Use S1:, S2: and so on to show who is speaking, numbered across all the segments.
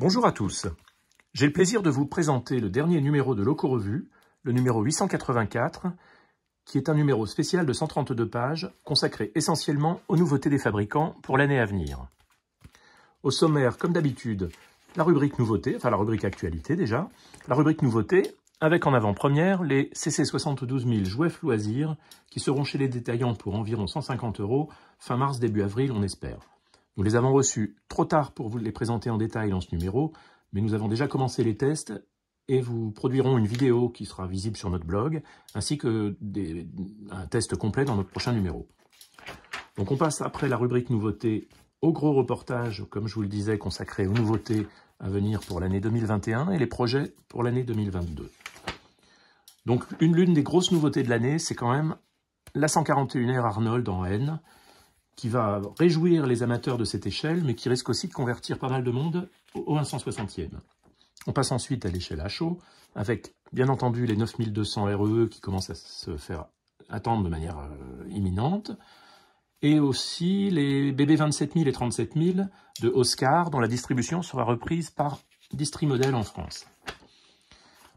S1: Bonjour à tous. J'ai le plaisir de vous présenter le dernier numéro de Loco Revue, le numéro 884, qui est un numéro spécial de 132 pages consacré essentiellement aux nouveautés des fabricants pour l'année à venir. Au sommaire, comme d'habitude, la rubrique nouveauté, enfin la rubrique actualité déjà, la rubrique nouveauté avec en avant-première les CC 72000 Jouets Loisirs qui seront chez les détaillants pour environ 150 euros fin mars, début avril, on espère. Nous les avons reçus trop tard pour vous les présenter en détail dans ce numéro, mais nous avons déjà commencé les tests et vous produirons une vidéo qui sera visible sur notre blog, ainsi que un test complet dans notre prochain numéro. Donc on passe après la rubrique nouveautés au gros reportage, comme je vous le disais, consacré aux nouveautés à venir pour l'année 2021 et les projets pour l'année 2022. Donc une l'une des grosses nouveautés de l'année, c'est quand même la 141R Arnold en N, qui va réjouir les amateurs de cette échelle, mais qui risque aussi de convertir pas mal de monde au 160e. On passe ensuite à l'échelle HO, avec bien entendu les 9200 RE e qui commencent à se faire attendre de manière euh, imminente, et aussi les BB 27000 et 37000 de Oscar, dont la distribution sera reprise par Model en France.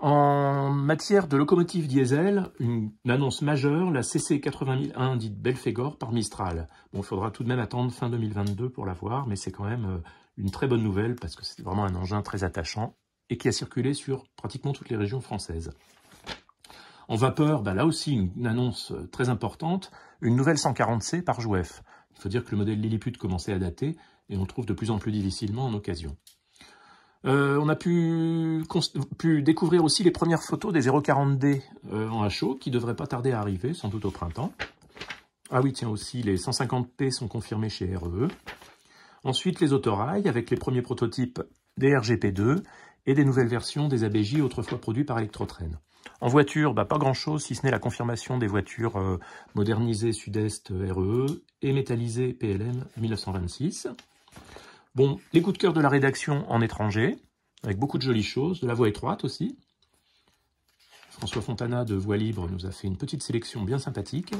S1: En matière de locomotive diesel, une annonce majeure, la CC 80001 dite Belphégor par Mistral. il faudra tout de même attendre fin 2022 pour la voir, mais c'est quand même euh, une très bonne nouvelle parce que c'est vraiment un engin très attachant et qui a circulé sur pratiquement toutes les régions françaises. En vapeur, bah, là aussi une annonce euh, très importante, une nouvelle 140C par Jouef. Il faut dire que le modèle Lilliput commençait à dater et on trouve de plus en plus difficilement en occasion. Euh, on a pu, découvrir aussi les premières photos des 040D euh, en HO qui devraient pas tarder à arriver, sans doute au printemps. Ah oui, tiens aussi, les 150P sont confirmés chez REE. E. Ensuite, les autorails avec les premiers prototypes des RGP2 et des nouvelles versions des ABJ autrefois produits par Electrotrain. En voiture, bah, pas grand-chose, si ce n'est la confirmation des voitures euh, modernisées Sud-Est REE e et métallisées PLM 1926. Bon, les coups de cœur de la rédaction en étranger, avec beaucoup de jolies choses, de la voix étroite aussi. François Fontana de Voix Libre nous a fait une petite sélection bien sympathique.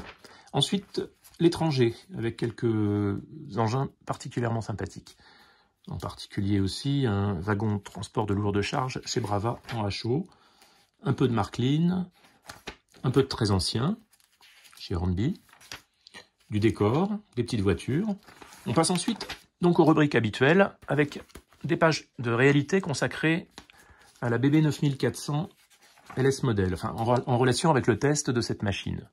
S1: Ensuite, l'étranger, avec quelques engins particulièrement sympathiques. En particulier aussi un wagon transport de lourde charge chez Brava en HO, un peu de Marklin, un peu de très ancien chez Hornby, du décor, des petites voitures. On passe ensuite donc aux rubriques habituelles, avec des pages de réalité consacrées à la BB 9400 LS modèle, enfin, en, relation avec le test de cette machine.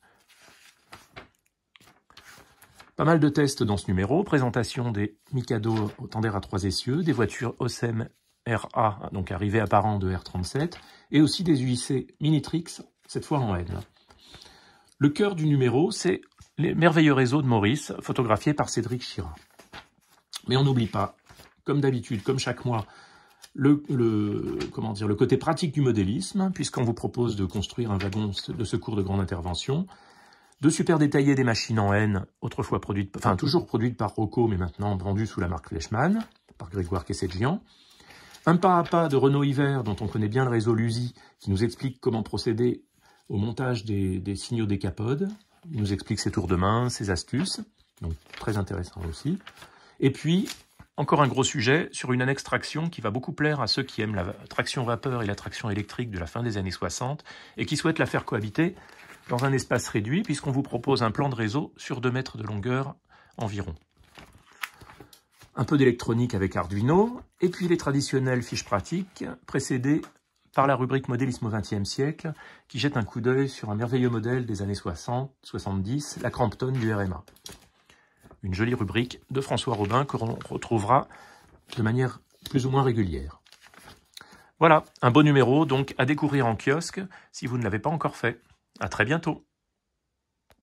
S1: Pas mal de tests dans ce numéro, présentation des Mikado au tender à trois essieux, des voitures OSM e RA, donc arrivées apparentes de R37, et aussi des UIC Minitrix, cette fois en N. Le cœur du numéro, c'est les merveilleux réseaux de Maurice, photographiés par Cédric Chira. Mais on n'oublie pas, comme d'habitude, comme chaque mois, le, comment dire, le côté pratique du modélisme, puisqu'on vous propose de construire un wagon de secours de grande intervention, de super détailler des machines en N, autrefois produites, enfin toujours produites par Rocco, mais maintenant vendues sous la marque Fleischmann, par Grégoire Kessedjian, un pas à pas de Renault Hiver, dont on connaît bien le réseau Lusi, qui nous explique comment procéder au montage des, signaux des capodes, il nous explique ses tours de main, ses astuces, donc très intéressant aussi. Et puis, encore un gros sujet sur une annexe traction qui va beaucoup plaire à ceux qui aiment la traction vapeur et la traction électrique de la fin des années 60 et qui souhaitent la faire cohabiter dans un espace réduit puisqu'on vous propose un plan de réseau sur 2 mètres de longueur environ. Un peu d'électronique avec Arduino et puis les traditionnelles fiches pratiques précédées par la rubrique modélisme au XXe siècle qui jette un coup d'œil sur un merveilleux modèle des années 60-70, la Crampton du RMA une jolie rubrique de François Robin que l'on retrouvera de manière plus ou moins régulière. Voilà, un beau numéro donc à découvrir en kiosque si vous ne l'avez pas encore fait. À très bientôt.